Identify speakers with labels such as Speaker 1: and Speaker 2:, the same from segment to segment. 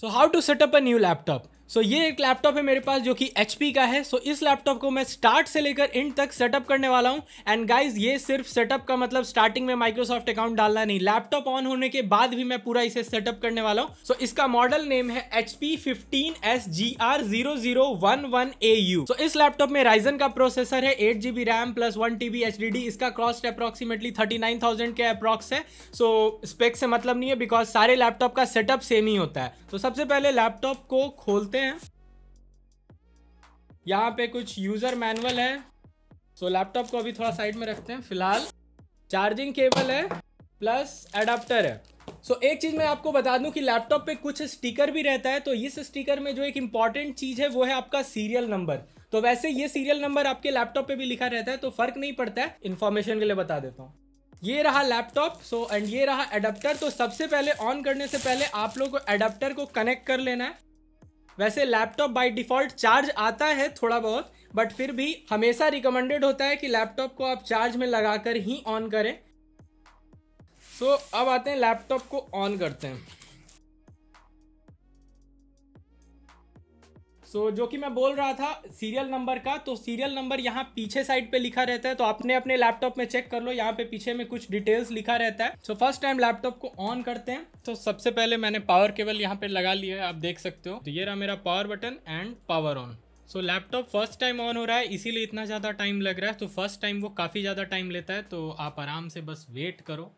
Speaker 1: So how to set up a new laptop? So so, ये एक laptop है मेरे पास जो कि एच का है सो so, इस लैपटॉप को मैं स्टार्ट से लेकर एंड तक सेटअप करने वाला हूँ एंड गाइज ये सिर्फ सेटअप का मतलब स्टार्टिंग में माइक्रोसॉफ्ट अकाउंट डालना नहीं लैपटॉप ऑन होने के बाद भी मैं पूरा इसे सेटअप करने वाला हूँ सो so, इसका मॉडल नेम है H P fifteen S G R zero zero one one A U so इस लैपटॉप में राइजन का प्रोसेसर है eight G B RAM plus one T B H D D इसका cost approximately thirty nine thousand के approx है so so, spec से मतलब नहीं है बिकॉज सारे लैपटॉप का सेटअप सेम ही होता है तो so, सबसे पहले लैपटॉप को खोलते हैं यहाँ पे कुछ यूज़र मैनुअल है सो so, लैपटॉप को अभी थोड़ा साइड में रखते हैं फिलहाल चार्जिंग केबल है प्लस एडाप्टर है सो so, एक चीज़ मैं आपको बता दूं कि लैपटॉप पे कुछ स्टिकर भी रहता है तो इस स्टिकर में जो एक इंपॉर्टेंट चीज़ है वो है आपका सीरियल नंबर तो वैसे ये सीरियल नंबर आपके लैपटॉप पे भी लिखा रहता है तो फ़र्क नहीं पड़ता है इन्फॉर्मेशन के लिए बता देता हूँ ये रहा लैपटॉप सो एंड ये रहा एडाप्टर तो सबसे पहले ऑन करने से पहले आप लोग को एडाप्टर को कनेक्ट कर लेना है वैसे लैपटॉप बाय डिफ़ॉल्ट चार्ज आता है थोड़ा बहुत बट फिर भी हमेशा रिकमेंडेड होता है कि लैपटॉप को आप चार्ज में लगाकर ही ऑन करें सो so, अब आते हैं लैपटॉप को ऑन करते हैं सो so, जो कि मैं बोल रहा था सीरियल नंबर का तो सीरियल नंबर यहाँ पीछे साइड पे लिखा रहता है तो आपने अपने लैपटॉप में चेक कर लो यहाँ पे पीछे में कुछ डिटेल्स लिखा रहता है सो फर्स्ट टाइम लैपटॉप को ऑन करते हैं तो सबसे पहले मैंने पावर केबल यहाँ पे लगा लिया है आप देख सकते हो तो ये रहा मेरा power button and power on so laptop first time on हो रहा है इसीलिए इतना ज़्यादा टाइम लग रहा है तो फर्स्ट टाइम वो काफ़ी ज़्यादा टाइम लेता है तो आप आराम से बस वेट करो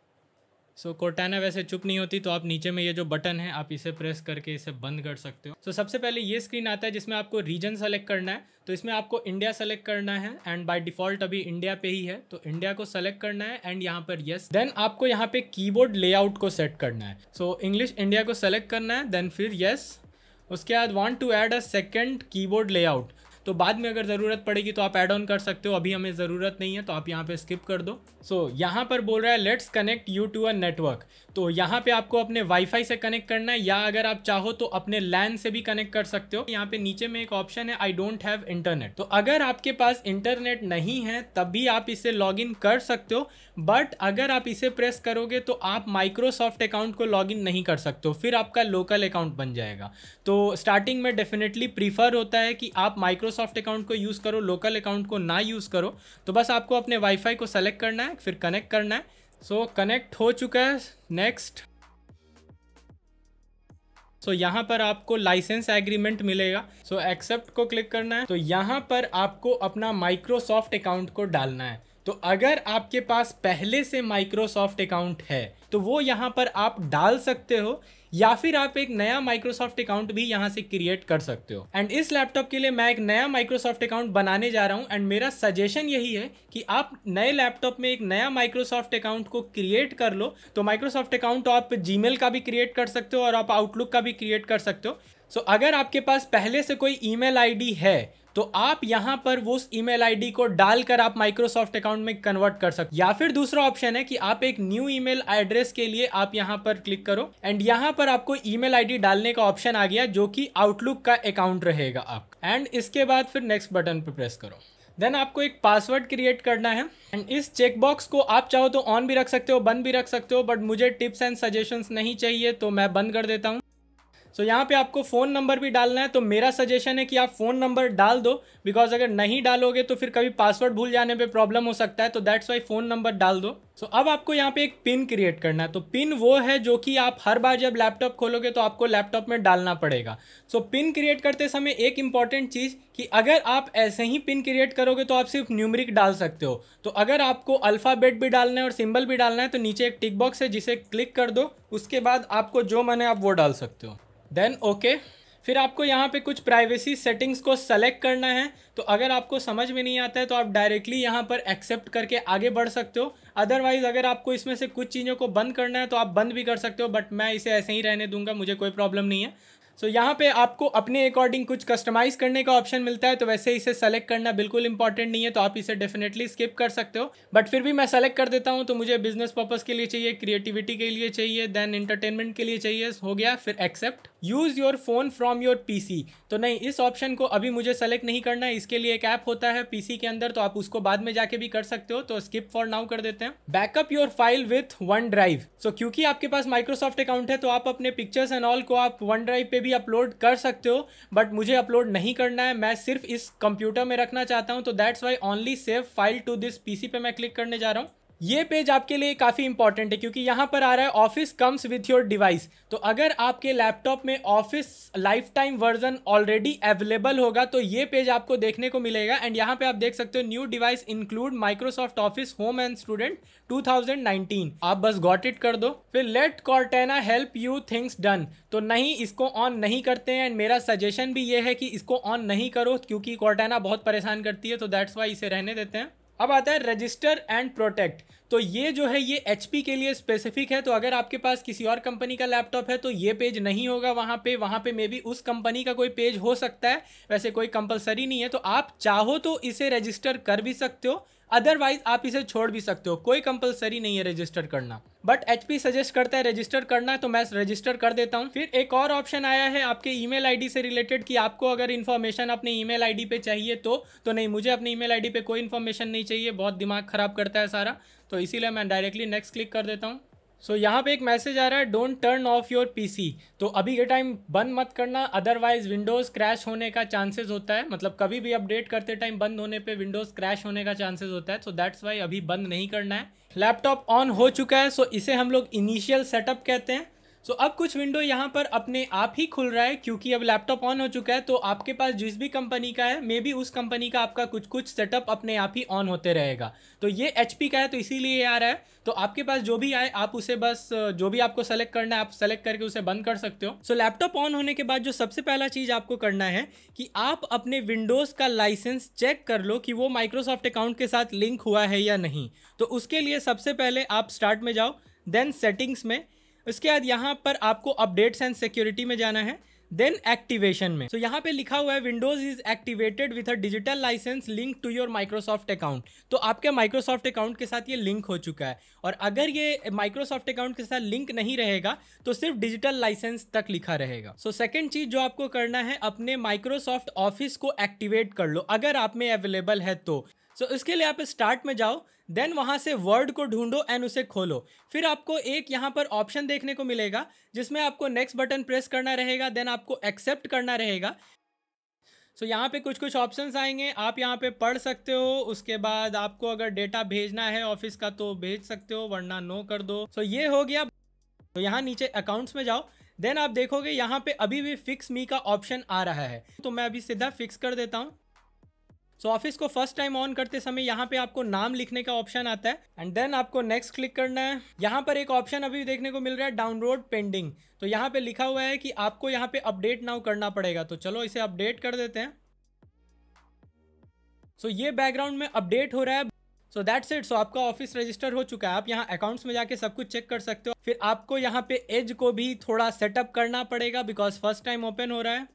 Speaker 1: सो so, कोर्टाना वैसे चुप नहीं होती तो आप नीचे में ये जो बटन है आप इसे प्रेस करके इसे बंद कर सकते हो सो so, सबसे पहले ये स्क्रीन आता है जिसमें आपको रीजन सेलेक्ट करना है तो इसमें आपको इंडिया सेलेक्ट करना है एंड बाय डिफॉल्ट अभी इंडिया पे ही है तो इंडिया को सेलेक्ट करना है एंड यहाँ पर येस yes. देन आपको यहाँ पे कीबोर्ड लेआउट को सेट करना है सो इंग्लिश इंडिया को सेलेक्ट करना है देन फिर येस yes. उसके बाद want to add a second keyboard layout तो बाद में अगर ज़रूरत पड़ेगी तो आप ऐड ऑन कर सकते हो अभी हमें ज़रूरत नहीं है तो आप यहाँ पर स्किप कर दो सो so, यहाँ पर बोल रहा है let's connect you to a network तो यहाँ पे आपको अपने वाईफाई से कनेक्ट करना है या अगर आप चाहो तो अपने लैन से भी कनेक्ट कर सकते हो यहाँ पे नीचे में एक ऑप्शन है आई डोंट हैव इंटरनेट तो अगर आपके पास इंटरनेट नहीं है तब भी आप इसे इन कर सकते हो बट अगर आप इसे प्रेस करोगे तो आप माइक्रोसॉफ्ट अकाउंट को लॉगिन नहीं कर सकते हो फिर आपका लोकल अकाउंट बन जाएगा तो स्टार्टिंग में डेफिनेटली प्रीफर होता है कि आप माइक्रोसॉफ्ट अकाउंट को यूज़ करो लोकल अकाउंट को ना यूज़ करो तो बस आपको अपने वाईफाई को सेलेक्ट करना है फिर कनेक्ट करना है सो so, कनेक्ट हो चुका है नेक्स्ट सो so, यहाँ पर आपको लाइसेंस एग्रीमेंट मिलेगा सो so, एक्सेप्ट को क्लिक करना है तो यहाँ पर आपको अपना माइक्रोसॉफ्ट अकाउंट को डालना है तो अगर आपके पास पहले से माइक्रोसॉफ्ट अकाउंट है तो वो यहाँ पर आप डाल सकते हो या फिर आप एक नया माइक्रोसॉफ्ट अकाउंट भी यहाँ से क्रिएट कर सकते हो एंड इस लैपटॉप के लिए मैं एक नया माइक्रोसॉफ्ट अकाउंट बनाने जा रहा हूँ एंड मेरा सजेशन यही है कि आप नए लैपटॉप में एक नया माइक्रोसॉफ्ट अकाउंट को क्रिएट कर लो तो माइक्रोसॉफ्ट अकाउंट आप जी का भी क्रिएट कर सकते हो और आप आउटलुक का भी क्रिएट कर सकते हो सो so, अगर आपके पास पहले से कोई ई मेल है तो आप यहां पर वो ईमेल आईडी को डालकर आप माइक्रोसॉफ्ट अकाउंट में कन्वर्ट कर सकते या फिर दूसरा ऑप्शन है कि आप एक न्यू ईमेल एड्रेस के लिए आप यहाँ पर क्लिक करो एंड यहां पर आपको ईमेल आईडी डालने का ऑप्शन आ गया जो कि आउटलुक का अकाउंट रहेगा आप एंड इसके बाद फिर नेक्स्ट बटन पर प्रेस करो देन आपको एक पासवर्ड क्रिएट करना है एंड इस चेकबॉक्स को आप चाहो तो ऑन भी रख सकते हो बंद भी रख सकते हो बट मुझे टिप्स एंड सजेशंस नहीं चाहिए तो मैं बंद कर देता हूँ सो so, यहाँ पे आपको फ़ोन नंबर भी डालना है तो मेरा सजेशन है कि आप फ़ोन नंबर डाल दो बिकॉज अगर नहीं डालोगे तो फिर कभी पासवर्ड भूल जाने पे प्रॉब्लम हो सकता है तो दैट्स वाई फ़ोन नंबर डाल दो सो so, अब आपको यहाँ पे एक पिन क्रिएट करना है तो पिन वो है जो कि आप हर बार जब लैपटॉप खोलोगे तो आपको लैपटॉप में डालना पड़ेगा सो so, पिन क्रिएट करते समय एक इंपॉर्टेंट चीज़ कि अगर आप ऐसे ही पिन क्रिएट करोगे तो आप सिर्फ न्यूमरिक डाल सकते हो तो अगर आपको अल्फ़ाबेट भी डालना है और सिम्बल भी डालना है तो नीचे एक टिक बॉक्स है जिसे क्लिक कर दो उसके बाद आपको जो मन है आप वो डाल सकते हो देन ओके फिर आपको यहाँ पे कुछ प्राइवेसी सेटिंग्स को सेलेक्ट करना है तो अगर आपको समझ में नहीं आता है तो आप डायरेक्टली यहाँ पर एक्सेप्ट करके आगे बढ़ सकते हो अदरवाइज़ अगर आपको इसमें से कुछ चीज़ों को बंद करना है तो आप बंद भी कर सकते हो बट मैं इसे ऐसे ही रहने दूंगा मुझे कोई प्रॉब्लम नहीं है सो so, यहाँ पे आपको अपने अकॉर्डिंग कुछ कस्टमाइज़ करने का ऑप्शन मिलता है तो वैसे इसे सेलेक्ट करना बिल्कुल इंपॉर्टेंट नहीं है तो आप इसे डेफिनेटली स्किप कर सकते हो बट फिर भी मैं सेलेक्ट कर देता हूँ तो मुझे बिजनेस पर्पज़ के लिए चाहिए क्रिएटिविटी के लिए चाहिए देन इंटरटेनमेंट के लिए चाहिए हो गया फिर accept use your phone from your P तो नहीं इस ऑप्शन को अभी मुझे सेलेक्ट नहीं करना है इसके लिए एक ऐप होता है पी के अंदर तो आप उसको बाद में जाके भी कर सकते हो तो स्किप फॉर नाउ कर देते लेते हैं backup your file with OneDrive so क्योंकि आपके पास माइक्रोसॉफ्ट अकाउंट है तो आप अपने पिक्चर्स एंड ऑल को आप वन ड्राइव पे भी अपलोड कर सकते हो बट मुझे अपलोड नहीं करना है मैं सिर्फ इस कंप्यूटर में रखना चाहता हूँ तो that's why only save file to this PC पे मैं क्लिक करने जा रहा हूँ ये पेज आपके लिए काफ़ी इंपॉर्टेंट है क्योंकि यहाँ पर आ रहा है Office comes with your device तो अगर आपके लैपटॉप में Office lifetime version already available होगा तो ये पेज आपको देखने को मिलेगा एंड यहाँ पे आप देख सकते हो new device include Microsoft Office home and student 2019 आप बस गॉट इट कर दो फिर let Cortana help you things done तो नहीं इसको ऑन नहीं करते हैं एंड मेरा सजेशन भी ये है कि इसको ऑन नहीं करो क्योंकि कॉर्टेना बहुत परेशान करती है तो दैट्स वाई इसे रहने देते हैं अब आता है रजिस्टर एंड प्रोटेक्ट तो ये जो है ये एच के लिए स्पेसिफिक है तो अगर आपके पास किसी और कंपनी का लैपटॉप है तो ये पेज नहीं होगा वहाँ पे वहाँ पे मे बी उस कंपनी का कोई पेज हो सकता है वैसे कोई कंपलसरी नहीं है तो आप चाहो तो इसे रजिस्टर कर भी सकते हो अदरवाइज आप इसे छोड़ भी सकते हो कोई कंपलसरी नहीं है रजिस्टर करना बट पी सजेस्ट करता है रजिस्टर करना तो मैं रजिस्टर कर देता हूँ फिर एक और ऑप्शन आया है आपके ईमेल आईडी से रिलेटेड कि आपको अगर इन्फॉर्मेशन अपने ईमेल आईडी पे चाहिए तो तो नहीं मुझे अपने ईमेल आईडी पे कोई इन्फॉर्मेशन नहीं चाहिए बहुत दिमाग खराब करता है सारा तो इसीलिए मैं डायरेक्टली नेक्स्ट क्लिक कर देता हूँ सो so, यहाँ पे एक मैसेज आ रहा है don't turn off your PC तो अभी के टाइम बंद मत करना अदरवाइज विंडोज़ क्रैश होने का चांसेस होता है मतलब कभी भी अपडेट करते टाइम बंद होने पे विंडोज़ क्रैश होने का चांसेस होता है सो दैट्स वाई अभी बंद नहीं करना है लैपटॉप ऑन हो चुका है सो so इसे हम लोग इनिशियल सेटअप कहते हैं सो so, अब कुछ विंडो यहाँ पर अपने आप ही खुल रहा है क्योंकि अब लैपटॉप ऑन हो चुका है तो आपके पास जिस भी कंपनी का है मे बी उस कंपनी का आपका कुछ कुछ सेटअप अपने आप ही ऑन होते रहेगा तो ये एच का है तो इसीलिए ये आ रहा है तो आपके पास जो भी आए आप उसे बस जो भी आपको सेलेक्ट करना है आप सेलेक्ट करके उसे बंद कर सकते हो सो so, लैपटॉप ऑन होने के बाद जो सबसे पहला चीज़ आपको करना है कि आप अपने विंडोज़ का लाइसेंस चेक कर लो कि वो माइक्रोसॉफ्ट अकाउंट के साथ लिंक हुआ है या नहीं तो उसके लिए सबसे पहले आप स्टार्ट में जाओ देन सेटिंग्स में उसके बाद यहाँ पर आपको अपडेट्स एंड सिक्योरिटी में जाना है देन एक्टिवेशन में तो so, यहाँ पे लिखा हुआ है Windows is activated with a digital license link to your Microsoft account तो आपके माइक्रोसॉफ्ट अकाउंट के साथ ये लिंक हो चुका है और अगर ये माइक्रोसॉफ्ट अकाउंट के साथ लिंक नहीं रहेगा तो सिर्फ डिजिटल लाइसेंस तक लिखा रहेगा सो सेकेंड चीज जो आपको करना है अपने माइक्रोसॉफ्ट ऑफिस को एक्टिवेट कर लो अगर आप में अवेलेबल है तो सो so, इसके लिए आप स्टार्ट में जाओ देन वहाँ से वर्ड को ढूंढो एंड उसे खोलो फिर आपको एक यहाँ पर ऑप्शन देखने को मिलेगा जिसमें आपको नेक्स्ट बटन प्रेस करना रहेगा देन आपको एक्सेप्ट करना रहेगा सो so, यहाँ पे कुछ कुछ ऑप्शंस आएंगे आप यहाँ पे पढ़ सकते हो उसके बाद आपको अगर डेटा भेजना है ऑफिस का तो भेज सकते हो वरना नो कर दो सो so, ये हो गया तो यहाँ नीचे अकाउंट्स में जाओ देन आप देखोगे यहाँ पे अभी भी फिक्स मी का ऑप्शन आ रहा है तो मैं अभी सीधा फिक्स कर देता हूँ सो ऑफिस को फर्स्ट टाइम ऑन करते समय यहाँ पे आपको नाम लिखने का ऑप्शन आता है एंड देन आपको नेक्स्ट क्लिक करना है यहाँ पर एक ऑप्शन अभी देखने को मिल रहा है डाउनलोड पेंडिंग तो यहाँ पे लिखा हुआ है कि आपको यहाँ पे अपडेट नाउ करना पड़ेगा तो चलो इसे अपडेट कर देते हैं सो so, ये बैकग्राउंड में अपडेट हो रहा है सो दैट्स इट सो आपका ऑफिस रजिस्टर हो चुका है आप यहाँ अकाउंट्स में जाके सब कुछ चेक कर सकते हो फिर आपको यहाँ पे एज को भी थोड़ा सेटअप करना पड़ेगा बिकॉज फर्स्ट टाइम ओपन हो रहा है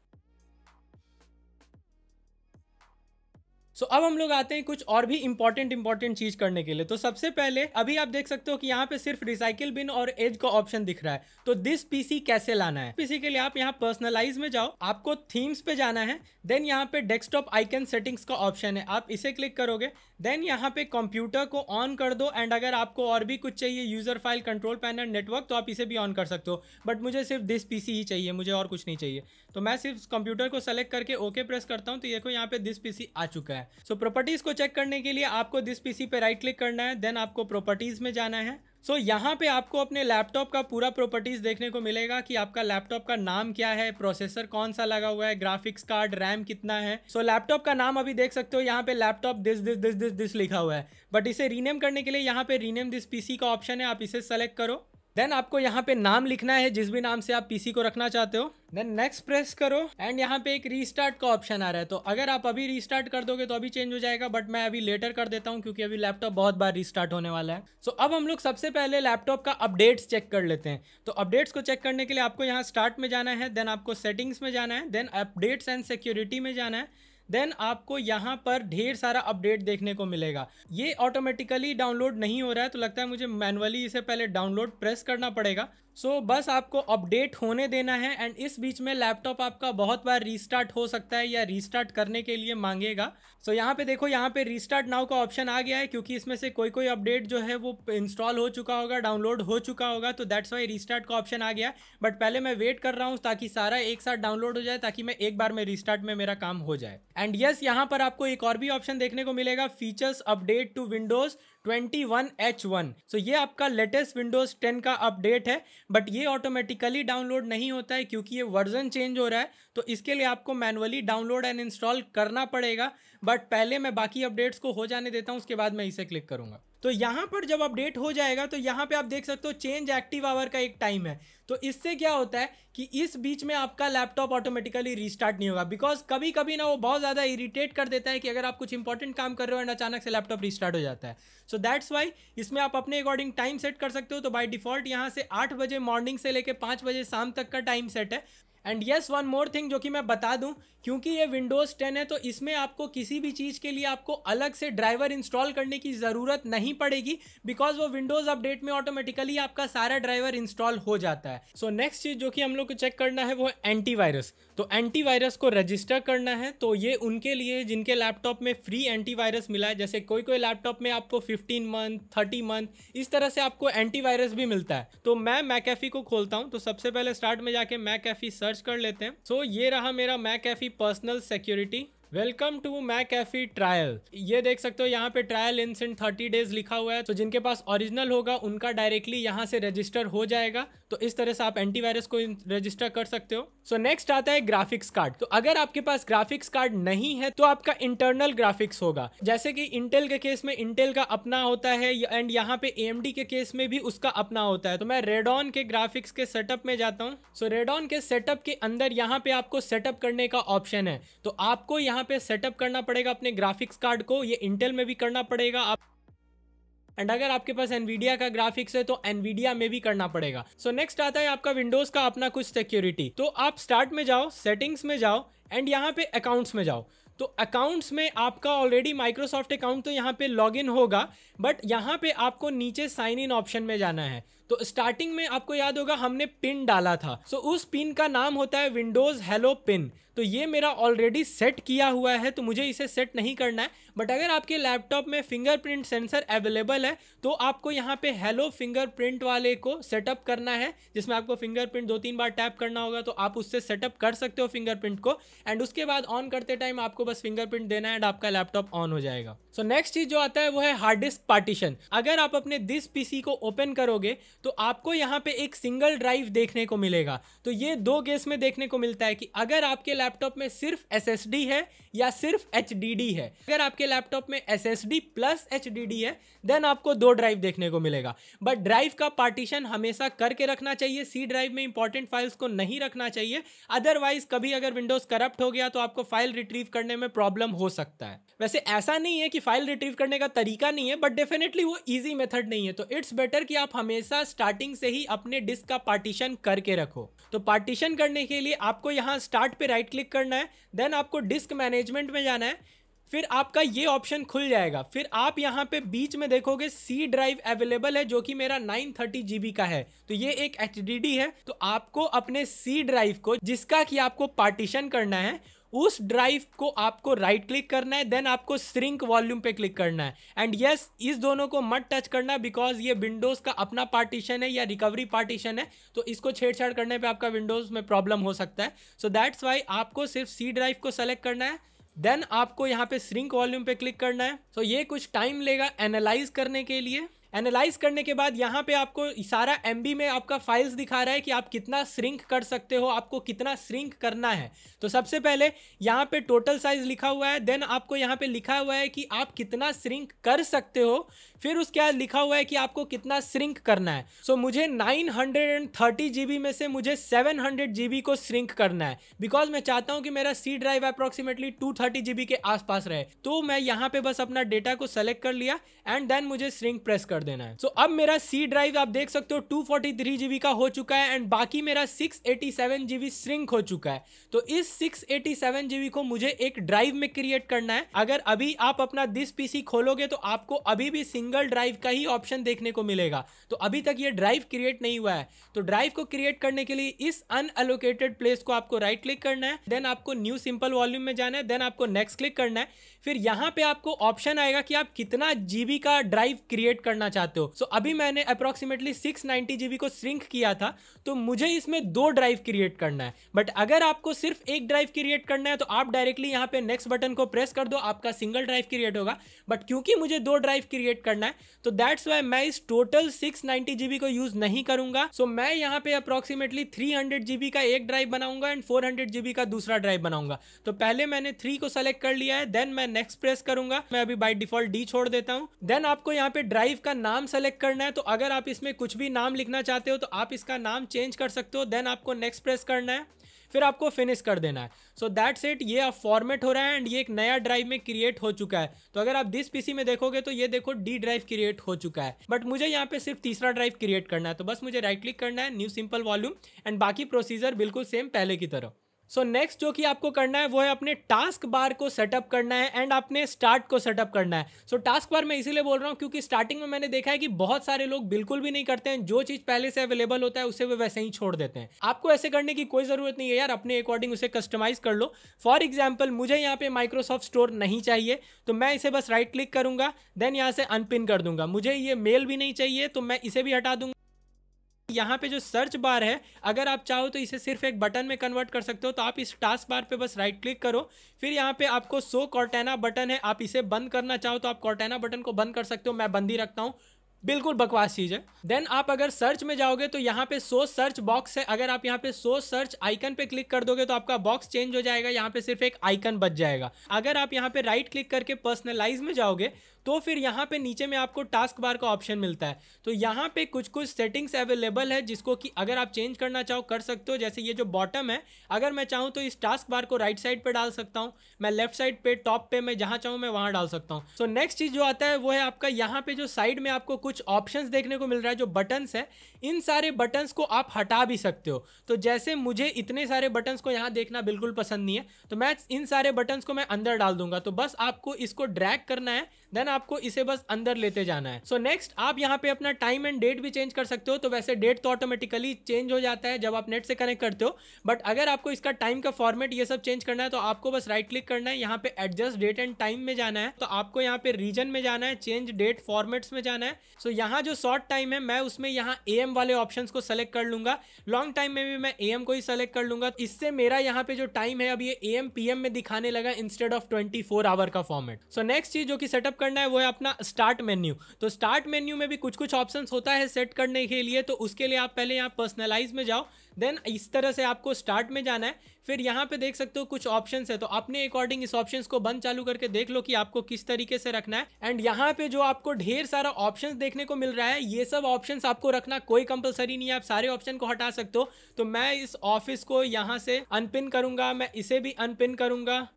Speaker 1: सो so, अब हम लोग आते हैं कुछ और भी इंपॉर्टेंट इंपॉर्टेंट चीज करने के लिए तो सबसे पहले अभी आप देख सकते हो कि यहाँ पे सिर्फ रिसाइकिल बिन और एज का ऑप्शन दिख रहा है तो दिस पीसी कैसे लाना है पीसी के लिए आप यहाँ पर्सनलाइज में जाओ आपको थीम्स पे जाना है देन यहाँ पे डेस्कटॉप आइकन सेटिंग्स का ऑप्शन है आप इसे क्लिक करोगे देन यहाँ पे कंप्यूटर को ऑन कर दो एंड अगर आपको और भी कुछ चाहिए user file control panel network तो आप इसे भी ऑन कर सकते हो बट मुझे सिर्फ दिस पीसी ही चाहिए मुझे और कुछ नहीं चाहिए तो मैं सिर्फ कंप्यूटर को सेलेक्ट करके ओके प्रेस करता हूँ तो देखो यहाँ पे दिस पीसी आ चुका है सो so, प्रॉपर्टीज़ को चेक करने के लिए आपको दिस पीसी पे राइट क्लिक करना है देन आपको प्रॉपर्टीज़ में जाना है सो so, यहाँ पे आपको अपने लैपटॉप का पूरा प्रॉपर्टीज़ देखने को मिलेगा कि आपका लैपटॉप का नाम क्या है प्रोसेसर कौन सा लगा हुआ है ग्राफिक्स कार्ड रैम कितना है सो so, लैपटॉप का नाम अभी देख सकते हो यहाँ पे laptop this this this this this लिखा हुआ है बट इसे रीनेम करने के लिए यहाँ पे रीनेम दिस पीसी का ऑप्शन है आप इसे सेलेक्ट करो देन आपको यहाँ पे नाम लिखना है जिस भी नाम से आप पीसी को रखना चाहते हो देन नेक्स्ट प्रेस करो एंड यहाँ पे एक रीस्टार्ट का ऑप्शन आ रहा है तो अगर आप अभी रीस्टार्ट कर दोगे तो अभी चेंज हो जाएगा बट मैं अभी लेटर कर देता हूँ क्योंकि अभी लैपटॉप बहुत बार रीस्टार्ट होने वाला है सो so, अब हम लोग सबसे पहले लैपटॉप का अपडेट्स चेक कर लेते हैं तो अपडेट्स को चेक करने के लिए आपको यहाँ स्टार्ट में जाना है देन आपको सेटिंग्स में जाना है देन अपडेट्स एंड सिक्योरिटी में जाना है देन आपको यहाँ पर ढेर सारा अपडेट देखने को मिलेगा ये ऑटोमेटिकली डाउनलोड नहीं हो रहा है तो लगता है मुझे मैनुअली इसे पहले डाउनलोड प्रेस करना पड़ेगा सो so, बस आपको अपडेट होने देना है एंड इस बीच में लैपटॉप आपका बहुत बार रीस्टार्ट हो सकता है या रीस्टार्ट करने के लिए मांगेगा सो so, यहाँ पे देखो यहाँ पे रीस्टार्ट नाउ का ऑप्शन आ गया है क्योंकि इसमें से कोई कोई अपडेट जो है वो इंस्टॉल हो चुका होगा डाउनलोड हो चुका होगा तो दैट्स वाई रीस्टार्ट का ऑप्शन आ गया बट पहले मैं वेट कर रहा हूँ ताकि सारा एक साथ डाउनलोड हो जाए ताकि मैं एक बार में रीस्टार्ट में मेरा काम हो जाए एंड यस yes, यहाँ पर आपको एक और भी ऑप्शन देखने को मिलेगा features update to Windows twenty one H one so ये आपका लेटेस्ट विंडोज टेन का अपडेट है बट ये ऑटोमेटिकली डाउनलोड नहीं होता है क्योंकि ये वर्जन चेंज हो रहा है तो इसके लिए आपको मैनुअली डाउनलोड एंड इंस्टॉल करना पड़ेगा बट पहले मैं बाकी अपडेट्स को हो जाने देता हूँ उसके बाद मैं इसे क्लिक करूँगा तो यहाँ पर जब अपडेट हो जाएगा तो यहाँ पे आप देख सकते हो चेंज एक्टिव आवर का एक टाइम है तो इससे क्या होता है कि इस बीच में आपका लैपटॉप ऑटोमेटिकली रीस्टार्ट नहीं होगा बिकॉज कभी कभी ना वो बहुत ज़्यादा इरिटेट कर देता है कि अगर आप कुछ इंपॉर्टेंट काम कर रहे हो एंड अचानक से लैपटॉप रीस्टार्ट हो जाता है सो दैट्स वाई इसमें आप अपने अकॉर्डिंग टाइम सेट कर सकते हो तो बाई डिफॉल्ट यहाँ से आठ बजे मॉर्निंग से लेकर पाँच बजे शाम तक का टाइम सेट है and yes one more thing जो कि मैं बता दूं क्योंकि ये विंडोज़ 10 है तो इसमें आपको किसी भी चीज़ के लिए आपको अलग से ड्राइवर इंस्टॉल करने की ज़रूरत नहीं पड़ेगी बिकॉज वो विंडोज़ अपडेट में ऑटोमेटिकली आपका सारा ड्राइवर इंस्टॉल हो जाता है सो so, नेक्स्ट चीज़ जो कि हम लोग को चेक करना है वो एंटीवायरस तो एंटीवायरस को रजिस्टर करना है तो ये उनके लिए जिनके लैपटॉप में फ्री एंटीवायरस मिला है जैसे कोई कोई लैपटॉप में आपको 15 मंथ 30 मंथ इस तरह से आपको एंटीवायरस भी मिलता है तो मैं मैकेफी को खोलता हूँ तो सबसे पहले स्टार्ट में जाके मैकेफी सर्च कर लेते हैं सो ये रहा मेरा McAfee personal security welcome to McAfee trial ये देख सकते हो यहाँ पे ट्रायल इंस इन थर्टी डेज लिखा हुआ है तो जिनके पास ओरिजिनल होगा उनका डायरेक्टली यहाँ से रजिस्टर हो जाएगा तो इस तरह से आप एंटीवायरस को रजिस्टर कर सकते हो सो so नेक्स्ट आता है ग्राफिक्स कार्ड तो अगर आपके पास ग्राफिक्स कार्ड नहीं है तो आपका इंटरनल ग्राफिक्स होगा जैसे कि इंटेल के केस में इंटेल का अपना होता है एंड यहाँ पे एम के केस में भी उसका अपना होता है तो मैं रेडॉन के ग्राफिक्स के सेटअप में जाता हूँ सो so रेडॉन के सेटअप के अंदर यहाँ पे आपको सेटअप करने का ऑप्शन है तो आपको यहाँ पे सेटअप करना पड़ेगा अपने ग्राफिक्स कार्ड को ये इंटेल में भी करना पड़ेगा आप एंड अगर आपके पास एनवीडिया का ग्राफिक्स है तो एनवीडिया में भी करना पड़ेगा सो so, नेक्स्ट आता है आपका विंडोज का अपना कुछ सिक्योरिटी तो आप स्टार्ट में जाओ सेटिंग्स में जाओ एंड यहाँ पे अकाउंट्स में जाओ तो अकाउंट्स में आपका ऑलरेडी माइक्रोसॉफ्ट अकाउंट तो यहाँ पे लॉगिन होगा बट यहाँ पे आपको नीचे साइन इन ऑप्शन में जाना है तो स्टार्टिंग में आपको याद होगा हमने पिन डाला था सो उस पिन का नाम होता है विंडोज़ हेलो पिन तो ये मेरा ऑलरेडी सेट किया हुआ है तो मुझे इसे सेट नहीं करना है बट अगर आपके लैपटॉप में फिंगरप्रिंट सेंसर अवेलेबल है तो आपको यहाँ पे हेलो फिंगरप्रिंट वाले को सेटअप करना है जिसमें आपको फिंगरप्रिंट दो तीन बार टैप करना होगा तो आप उससे सेटअप कर सकते हो फिंगरप्रिंट को एंड उसके बाद ऑन करते टाइम आपको बस फिंगरप्रिंट देना है एंड आपका लैपटॉप ऑन हो जाएगा सो नेक्स्ट चीज़ जो आता है वो है हार्ड डिस्क पार्टीशन अगर आप अपने दिस पीसी को ओपन करोगे तो आपको यहाँ पे एक सिंगल ड्राइव देखने को मिलेगा तो ये दो केस में देखने को मिलता है कि अगर आपके लैपटॉप में सिर्फ एस है या सिर्फ एच है अगर आपके लैपटॉप में एस प्लस एच है देन आपको दो ड्राइव देखने को मिलेगा बट ड्राइव का पार्टीशन हमेशा करके रखना चाहिए सी ड्राइव में इंपॉर्टेंट फाइल्स को नहीं रखना चाहिए अदरवाइज कभी अगर विंडोज करप्ट हो गया तो आपको फाइल रिट्रीव करने में प्रॉब्लम हो सकता है वैसे ऐसा नहीं है कि फाइल रिट्रीव करने का तरीका नहीं है बट डेफिनेटली वो ईजी मेथड नहीं है तो इट्स बेटर कि आप हमेशा स्टार्टिंग से ही अपने डिस्क का पार्टीशन करके रखो तो पार्टीशन करने के लिए आपको यहाँ स्टार्ट पे राइट क्लिक करना है देन आपको डिस्क मैनेजमेंट में जाना है फिर आपका ये ऑप्शन खुल जाएगा फिर आप यहाँ पे बीच में देखोगे सी ड्राइव अवेलेबल है जो कि मेरा 930 थर्टी का है तो ये एक एच है तो आपको अपने सी ड्राइव को जिसका कि आपको पार्टीशन करना है उस ड्राइव को आपको राइट क्लिक करना है देन आपको श्रिंक वॉल्यूम पे क्लिक करना है एंड यस yes, इस दोनों को मत टच करना बिकॉज ये विंडोज़ का अपना पार्टीशन है या रिकवरी पार्टीशन है तो इसको छेड़छाड़ करने पे आपका विंडोज़ में प्रॉब्लम हो सकता है सो दैट्स वाई आपको सिर्फ सी ड्राइव को सेलेक्ट करना है देन आपको यहाँ पे श्रिंक वॉल्यूम पे क्लिक करना है सो so, ये कुछ टाइम लेगा एनालाइज करने के लिए एनालाइज करने के बाद यहाँ पे आपको सारा एम में आपका फाइल्स दिखा रहा है कि आप कितना श्रिंक कर सकते हो आपको कितना श्रिंक करना है तो सबसे पहले यहाँ पे टोटल साइज लिखा हुआ है देन आपको यहाँ पे लिखा हुआ है कि आप कितना श्रिंक कर सकते हो फिर उसके बाद लिखा हुआ है कि आपको कितना श्रिंक करना है सो so, मुझे नाइन जीबी में से मुझे सेवन हंड्रेड को श्रिंक करना है बिकॉज मैं चाहता हूँ कि मेरा C drive approximately two GB के आसपास रहे तो मैं यहाँ पे बस अपना डेटा को सेलेक्ट कर लिया एंड देन मुझे श्रिंक प्रेस कर कर देना है सो so, अब मेरा सी ड्राइव आप देख सकते हो टू जीबी का हो चुका है एंड बाकी मेरा सिक्स जीबी श्रिंक हो चुका है तो इस सिक्स जीबी को मुझे एक ड्राइव में क्रिएट करना है अगर अभी आप अपना दिस पीसी खोलोगे तो आपको अभी भी सिंगल ड्राइव का ही ऑप्शन देखने को मिलेगा तो अभी तक ये ड्राइव क्रिएट नहीं हुआ है तो ड्राइव को क्रिएट करने के लिए इस अनअलोकेटेड प्लेस को आपको राइट क्लिक करना है देन आपको न्यू सिंपल वॉल्यूम में जाना है देन आपको नेक्स्ट क्लिक करना है फिर यहां पे आपको ऑप्शन आएगा कि आप कितना जीबी का ड्राइव क्रिएट करना करना चाहते हो सो so, अभी मैंने अप्रॉक्सीमेटली सिक्स नाइन्टी को श्रिंक किया था तो मुझे इसमें दो ड्राइव क्रिएट करना है बट अगर आपको सिर्फ एक ड्राइव क्रिएट करना है तो आप डायरेक्टली यहाँ पे नेक्स्ट बटन को प्रेस कर दो आपका सिंगल ड्राइव क्रिएट होगा बट क्योंकि मुझे दो ड्राइव क्रिएट करना है तो दैट्स वाई मैं इस टोटल सिक्स नाइन्टी को यूज नहीं करूंगा सो so, मैं यहाँ पे अप्रॉक्सीमेटली थ्री हंड्रेड का एक ड्राइव बनाऊंगा एंड फोर हंड्रेड का दूसरा ड्राइव बनाऊंगा तो पहले मैंने थ्री को सेलेक्ट कर लिया है देन मैं नेक्स्ट प्रेस करूंगा मैं अभी बाई डिफॉल्ट डी छोड़ देता हूँ देन आपको यहाँ पे ड्राइव का नाम सेलेक्ट करना है तो अगर आप इसमें कुछ भी नाम लिखना चाहते हो तो आप इसका नाम चेंज कर सकते हो देन आपको नेक्स्ट प्रेस करना है फिर आपको फिनिश कर देना है सो दैट्स इट ये अब फॉर्मेट हो रहा है एंड ये एक नया ड्राइव में क्रिएट हो चुका है तो अगर आप दिस पीसी में देखोगे तो ये देखो डी ड्राइव क्रिएट हो चुका है बट मुझे यहाँ पे सिर्फ तीसरा ड्राइव क्रिएट करना है तो बस मुझे राइट right क्लिक करना है न्यू सिंपल वॉल्यूम एंड बाकी प्रोसीजर बिल्कुल सेम पहले की तरह सो so नेक्स्ट जो कि आपको करना है वो है अपने टास्क बार को सेटअप करना है एंड अपने स्टार्ट को सेटअप करना है सो so टास्क बार मैं इसीलिए बोल रहा हूँ क्योंकि स्टार्टिंग में मैंने देखा है कि बहुत सारे लोग बिल्कुल भी नहीं करते हैं जो चीज़ पहले से अवेलेबल होता है उसे वे वैसे ही छोड़ देते हैं आपको ऐसे करने की कोई ज़रूरत नहीं है यार अपने अकॉर्डिंग उसे कस्टमाइज़ कर लो फॉर एग्जाम्पल मुझे यहाँ पे माइक्रोसॉफ्ट स्टोर नहीं चाहिए तो मैं इसे बस राइट क्लिक करूँगा देन यहाँ से अनपिन कर दूंगा मुझे ये मेल भी नहीं चाहिए तो मैं इसे भी हटा दूंगा यहाँ पे जो सर्च बार है अगर आप चाहो तो इसे सिर्फ एक बटन में कन्वर्ट कर सकते हो तो आप इस टास्क बार पे बस राइट क्लिक करो फिर यहाँ पे आपको सो कॉर्टेना बटन है आप इसे बंद करना चाहो तो आप कॉर्टेना बटन को बंद कर सकते हो मैं बंद ही रखता हूँ बिल्कुल बकवास चीज है देन आप अगर सर्च में जाओगे तो यहाँ पे सो सर्च बॉक्स है अगर आप यहाँ पे सो सर्च आइकन पे क्लिक कर दोगे तो आपका बॉक्स चेंज हो जाएगा यहाँ पे सिर्फ एक आइकन बच जाएगा अगर आप यहाँ पे राइट क्लिक करके पर्सनलाइज में जाओगे तो फिर यहाँ पे नीचे में आपको टास्क बार का ऑप्शन मिलता है तो यहाँ पे कुछ कुछ सेटिंग्स अवेलेबल है जिसको कि अगर आप चेंज करना चाहो कर सकते हो जैसे ये जो बॉटम है अगर मैं चाहूँ तो इस टास्क बार को राइट साइड पे डाल सकता हूँ मैं लेफ्ट साइड पे टॉप पे मैं जहाँ चाहूँ मैं वहाँ डाल सकता हूँ सो नेक्स्ट चीज़ जो आता है वो है आपका यहाँ पे जो साइड में आपको कुछ कुछ ऑप्शंस देखने को मिल रहा है जो बटन्स है इन सारे बटन्स को आप हटा भी सकते हो तो जैसे मुझे इतने सारे बटन्स को यहाँ देखना बिल्कुल पसंद नहीं है तो मैं इन सारे बटन्स को मैं अंदर डाल दूंगा तो बस आपको इसको ड्रैग करना है देन आपको इसे बस अंदर लेते जाना है सो so नेक्स्ट आप यहाँ पे अपना टाइम एंड डेट भी चेंज कर सकते हो तो वैसे डेट तो ऑटोमेटिकली चेंज हो जाता है जब आप नेट से कनेक्ट करते हो बट अगर आपको इसका टाइम का फॉर्मेट ये सब चेंज करना है तो आपको बस राइट क्लिक करना है यहाँ पे एडजस्ट डेट एंड टाइम में जाना है तो आपको यहाँ पे रीजन में जाना है चेंज डेट फॉर्मेट्स में जाना है सो so यहाँ जो शॉर्ट टाइम है मैं उसमें यहाँ ए वाले ऑप्शन को सेलेक्ट कर लूंगा लॉन्ग टाइम में भी मैं ए को ही सेलेक्ट कर लूंगा इससे मेरा यहाँ पे जो टाइम है अब ये ए एम में दिखाने लगा इंस्टेड ऑफ ट्वेंटी आवर का फॉर्मेट सो नेक्स्ट चीज जो कि सेटअप करना है वो है अपना स्टार्ट मेन्यू तो स्टार्ट मेन्यू में भी कुछ कुछ ऑप्शन होता है सेट करने के लिए तो उसके लिए आप पहले यहाँ पर्सनलाइज में जाओ देन इस तरह से आपको स्टार्ट में जाना है फिर यहाँ पे देख सकते हो कुछ ऑप्शन है तो अपने अकॉर्डिंग इस ऑप्शन को बंद चालू करके देख लो कि आपको किस तरीके से रखना है एंड यहाँ पे जो आपको ढेर सारा ऑप्शन देखने को मिल रहा है ये सब ऑप्शन आपको रखना कोई कंपलसरी नहीं है आप सारे ऑप्शन को हटा सकते हो तो मैं इस ऑफिस को यहाँ से अनपिन करूंगा मैं इसे भी अनपिन करूंगा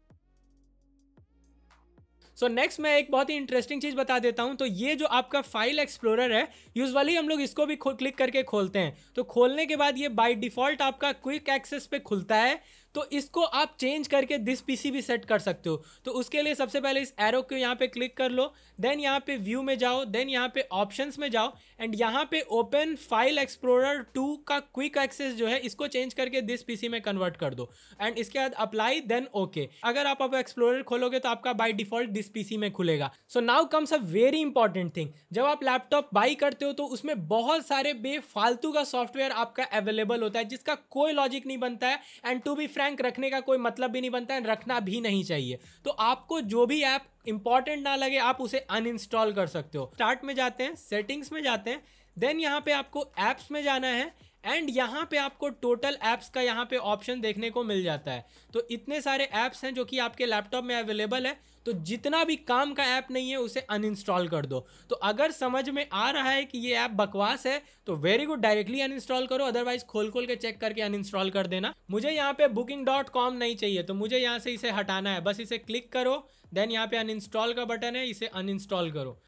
Speaker 1: सो so, नेक्स्ट मैं एक बहुत ही इंटरेस्टिंग चीज़ बता देता हूँ तो ये जो आपका फाइल एक्सप्लोरर है यूजली हम लोग इसको भी क्लिक करके खोलते हैं तो खोलने के बाद ये बाई डिफ़ॉल्ट आपका क्विक एक्सेस पे खुलता है तो इसको आप चेंज करके दिस पीसी भी सेट कर सकते हो तो उसके लिए सबसे पहले इस एरो को यहाँ पे क्लिक कर लो देन यहाँ पे व्यू में जाओ देन यहाँ पे ऑप्शंस में जाओ एंड यहाँ पे ओपन फाइल एक्सप्लोरर टू का क्विक एक्सेस जो है इसको चेंज करके दिस पीसी में कन्वर्ट कर दो एंड इसके बाद अप्लाई देन ओके अगर आप अब एक्सप्लोरर खोलोगे तो आपका बाई डिफॉल्ट दिस पी में खुलेगा so now comes a very important thing जब आप लैपटॉप बाई करते हो तो उसमें बहुत सारे बेफालतू का सॉफ्टवेयर आपका अवेलेबल होता है जिसका कोई लॉजिक नहीं बनता है एंड टू बी फ्रैंक रखने का कोई मतलब भी नहीं बनता है रखना भी नहीं चाहिए तो आपको जो भी ऐप इंपॉर्टेंट ना लगे आप उसे अनइंस्टॉल कर सकते हो स्टार्ट में जाते हैं सेटिंग्स में जाते हैं देन यहाँ पे आपको ऐप्स में जाना है एंड यहाँ पे आपको टोटल ऐप्स का यहाँ पे ऑप्शन देखने को मिल जाता है तो इतने सारे ऐप्स हैं जो कि आपके लैपटॉप में अवेलेबल है तो जितना भी काम का ऐप नहीं है उसे अनइंस्टॉल कर दो तो अगर समझ में आ रहा है कि ये ऐप बकवास है तो वेरी गुड डायरेक्टली अनइंस्टॉल करो अदरवाइज खोल खोल के चेक करके अनइंस्टॉल कर देना मुझे यहाँ पे बुकिंग डॉट कॉम नहीं चाहिए तो मुझे यहाँ से इसे हटाना है बस इसे क्लिक करो देन यहाँ पे अनइंस्टॉल का बटन है इसे अनइंस्टॉल करो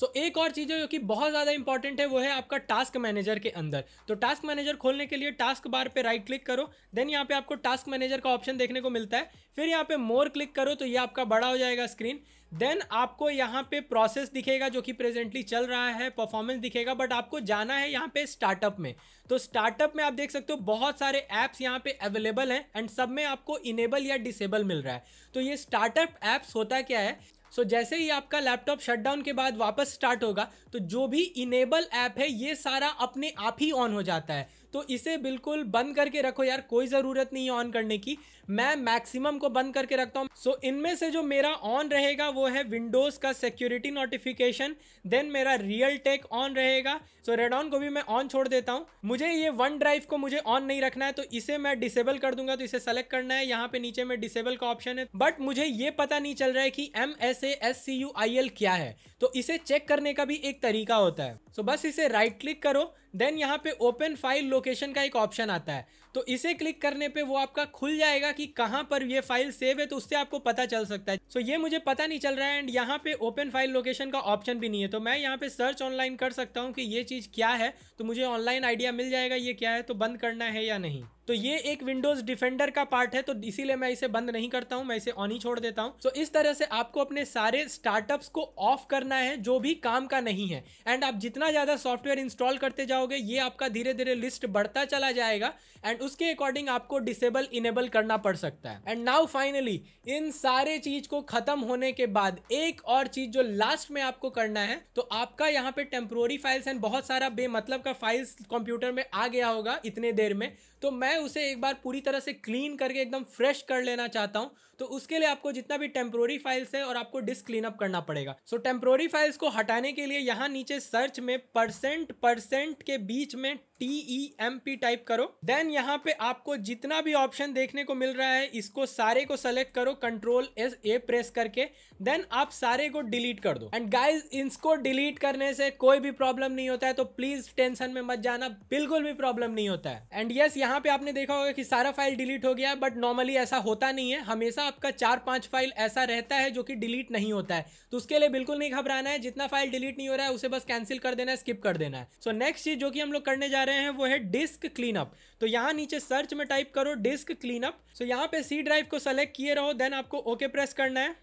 Speaker 1: सो so, एक और चीज़ जो कि बहुत ज़्यादा इंपॉर्टेंट है वो है आपका टास्क मैनेजर के अंदर तो टास्क मैनेजर खोलने के लिए टास्क बार पे राइट क्लिक करो देन यहाँ पे आपको टास्क मैनेजर का ऑप्शन देखने को मिलता है फिर यहाँ पे मोर क्लिक करो तो ये आपका बड़ा हो जाएगा स्क्रीन देन आपको यहाँ पे प्रोसेस दिखेगा जो कि प्रेजेंटली चल रहा है परफॉर्मेंस दिखेगा बट आपको जाना है यहाँ पे स्टार्टअप में तो स्टार्टअप में आप देख सकते हो बहुत सारे ऐप्स यहाँ पे अवेलेबल हैं एंड सब में आपको इनेबल या डिसेबल मिल रहा है तो ये स्टार्टअप ऐप्स होता क्या है सो so, जैसे ही आपका लैपटॉप शटडाउन के बाद वापस स्टार्ट होगा तो जो भी इनेबल ऐप है ये सारा अपने आप ही ऑन हो जाता है तो इसे बिल्कुल बंद करके रखो यार कोई ज़रूरत नहीं ऑन करने की मैं मैक्सिमम को बंद करके रखता हूँ सो so, इनमें से जो मेरा ऑन रहेगा वो है विंडोज़ का सिक्योरिटी नोटिफिकेशन देन मेरा रियल टेक ऑन रहेगा सो so, रेड ऑन को भी मैं ऑन छोड़ देता हूँ मुझे ये वन ड्राइव को मुझे ऑन नहीं रखना है तो इसे मैं डिसेबल कर दूंगा तो इसे सेलेक्ट करना है यहाँ पे नीचे में डिसेबल का ऑप्शन है बट मुझे ये पता नहीं चल रहा है कि M S A S C U I L क्या है तो इसे चेक करने का भी एक तरीका होता है सो so, बस इसे राइट क्लिक करो देन यहाँ पे ओपन फाइल लोकेशन का एक ऑप्शन आता है तो इसे क्लिक करने पे वो आपका खुल जाएगा कि कहाँ पर ये फाइल सेव है तो उससे आपको पता चल सकता है सो so, ये मुझे पता नहीं चल रहा है एंड यहाँ पे ओपन फाइल लोकेशन का ऑप्शन भी नहीं है तो मैं यहाँ पे सर्च ऑनलाइन कर सकता हूँ कि ये चीज़ क्या है तो मुझे ऑनलाइन आइडिया मिल जाएगा ये क्या है तो बंद करना है या नहीं तो ये एक विंडोज डिफेंडर का पार्ट है तो इसीलिए मैं इसे बंद नहीं करता हूं मैं इसे ऑन ही छोड़ देता हूं तो so, इस तरह से आपको अपने सारे स्टार्टअप्स को ऑफ करना है जो भी काम का नहीं है एंड आप जितना ज़्यादा सॉफ्टवेयर इंस्टॉल करते जाओगे ये आपका धीरे धीरे लिस्ट बढ़ता चला जाएगा एंड उसके अकॉर्डिंग आपको डिसेबल इनेबल करना पड़ सकता है एंड नाउ फाइनली इन सारे चीज को खत्म होने के बाद एक और चीज जो लास्ट में आपको करना है तो आपका यहाँ पे टेम्प्रोरी फाइल्स एंड बहुत सारा बेमतलब का फाइल्स कंप्यूटर में आ गया होगा इतने देर में तो मैं मैं उसे एक बार पूरी तरह से क्लीन करके एकदम फ्रेश कर लेना चाहता हूँ तो उसके लिए आपको जितना भी टेम्प्रोरी फाइल्स है और आपको डिस्क क्लीन अप करना पड़ेगा सो टेम्प्रोरी फाइल्स को हटाने के लिए यहाँ नीचे सर्च में परसेंट परसेंट के बीच में T E M P type करो देन यहाँ पे आपको जितना भी ऑप्शन देखने को मिल रहा है इसको सारे को सेलेक्ट करो कंट्रोल एस ए प्रेस करके देन आप सारे को डिलीट कर दो एंड गाइज इसको डिलीट करने से कोई भी प्रॉब्लम नहीं होता है तो प्लीज टेंशन में मत जाना बिल्कुल भी प्रॉब्लम नहीं होता है एंड यस yes, यहाँ पे आपने देखा होगा कि सारा फाइल डिलीट हो गया बट नॉर्मली ऐसा होता नहीं है हमेशा आपका चार पांच फाइल ऐसा रहता है जो कि डिलीट नहीं होता है तो उसके लिए बिल्कुल नहीं घबराना है जितना फाइल डिलीट नहीं हो रहा है उसे बस कैंसिल कर देना है स्किप कर देना है सो नेक्स्ट चीज़ जो कि हम लोग करने जा रहे हैं वो है डिस्क क्लीनअप तो यहाँ नीचे सर्च में टाइप करो डिस्क क्लीनअप सो यहाँ पे सी ड्राइव को सेलेक्ट किए रहो देन आपको ओके प्रेस करना है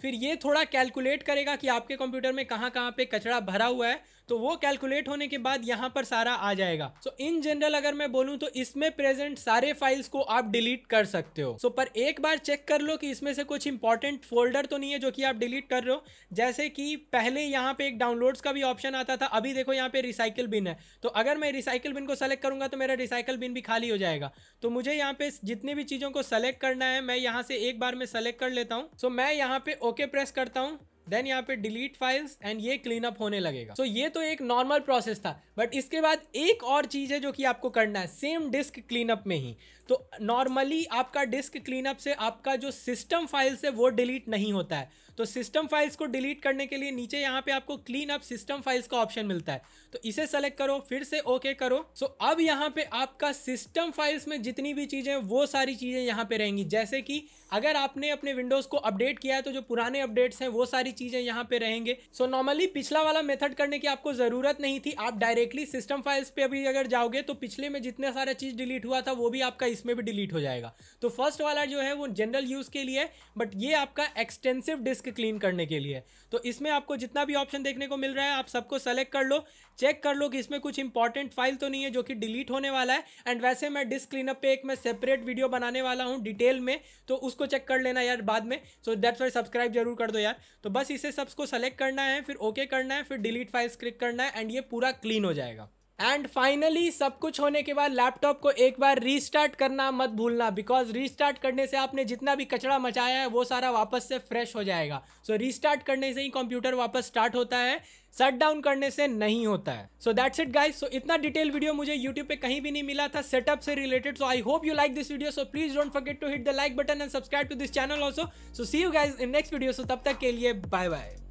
Speaker 1: फिर ये थोड़ा कैलकुलेट करेगा कि आपके कंप्यूटर में कहाँ कहाँ पे कचरा भरा हुआ है तो वो कैलकुलेट होने के बाद यहाँ पर सारा आ जाएगा सो इन जनरल अगर मैं बोलूँ तो इसमें प्रेजेंट सारे फाइल्स को आप डिलीट कर सकते हो सो so, पर एक बार चेक कर लो कि इसमें से कुछ इंपॉर्टेंट फोल्डर तो नहीं है जो कि आप डिलीट कर रहे हो जैसे कि पहले यहाँ पे एक डाउनलोड्स का भी ऑप्शन आता था अभी देखो यहाँ पे रिसाइकिल बिन है तो अगर मैं रिसाइकिल बिन को सेलेक्ट करूँगा तो मेरा रिसाइकिल बिन भी खाली हो जाएगा तो मुझे यहाँ पे जितनी भी चीज़ों को सेलेक्ट करना है मैं यहाँ से एक बार में सेलेक्ट कर लेता हूँ सो so, मैं यहाँ पे ओके प्रेस करता हूँ देन यहाँ पे डिलीट फाइल्स एंड ये क्लीन अप होने लगेगा सो so, ये तो एक नॉर्मल प्रोसेस था बट इसके बाद एक और चीज़ है जो कि आपको करना है सेम डिस्क क्लीन अप में ही तो नॉर्मली आपका डिस्क क्लीन अप से आपका जो सिस्टम फाइल्स है वो डिलीट नहीं होता है तो सिस्टम फाइल्स को डिलीट करने के लिए नीचे यहाँ पे आपको क्लीन अप सिस्टम फाइल्स का ऑप्शन मिलता है तो इसे सेलेक्ट करो फिर से ओके okay करो सो so, अब यहाँ पे आपका सिस्टम फाइल्स में जितनी भी चीज़ें वो सारी चीज़ें यहाँ पे रहेंगी जैसे कि अगर आपने अपने विंडोज़ को अपडेट किया है तो जो पुराने अपडेट्स हैं वो सारी चीज़ें यहाँ पे रहेंगे सो so, नॉर्मली पिछला वाला मेथड करने की आपको ज़रूरत नहीं थी आप डायरेक्टली सिस्टम फाइल्स पे अभी अगर जाओगे तो पिछले में जितना सारा चीज़ डिलीट हुआ था वो भी आपका इसमें भी डिलीट हो जाएगा तो फर्स्ट वाला जो है वो जनरल यूज़ के लिए बट ये आपका एक्सटेंसिव डिस्क क्लीन करने के लिए तो इसमें आपको जितना भी ऑप्शन देखने को मिल रहा है आप सबको सेलेक्ट कर लो चेक कर लो कि इसमें कुछ इंपॉर्टेंट फाइल तो नहीं है जो कि डिलीट होने वाला है एंड वैसे मैं डिस्क क्लीनअप पे एक मैं सेपरेट वीडियो बनाने वाला हूँ डिटेल में तो उसको इसको चेक कर लेना यार बाद में सो दैट्स वाई सब्सक्राइब जरूर कर दो यार तो बस इसे सबको सेलेक्ट करना है फिर ओके okay करना है फिर डिलीट फाइल्स क्लिक करना है एंड ये पूरा क्लीन हो जाएगा एंड फाइनली सब कुछ होने के बाद लैपटॉप को एक बार रीस्टार्ट करना मत भूलना बिकॉज रीस्टार्ट करने से आपने जितना भी कचरा मचाया है वो सारा वापस से फ्रेश हो जाएगा सो so, रीस्टार्ट करने से ही कंप्यूटर वापस स्टार्ट होता है शट डाउन करने से नहीं होता है so that's it guys so इतना डिटेल वीडियो मुझे यूट्यूब पे कहीं भी नहीं मिला था सेटअप से related so I hope you like this video so please don't forget to hit the like button and subscribe to this channel also so see you guys in next video so तब तक के लिए bye bye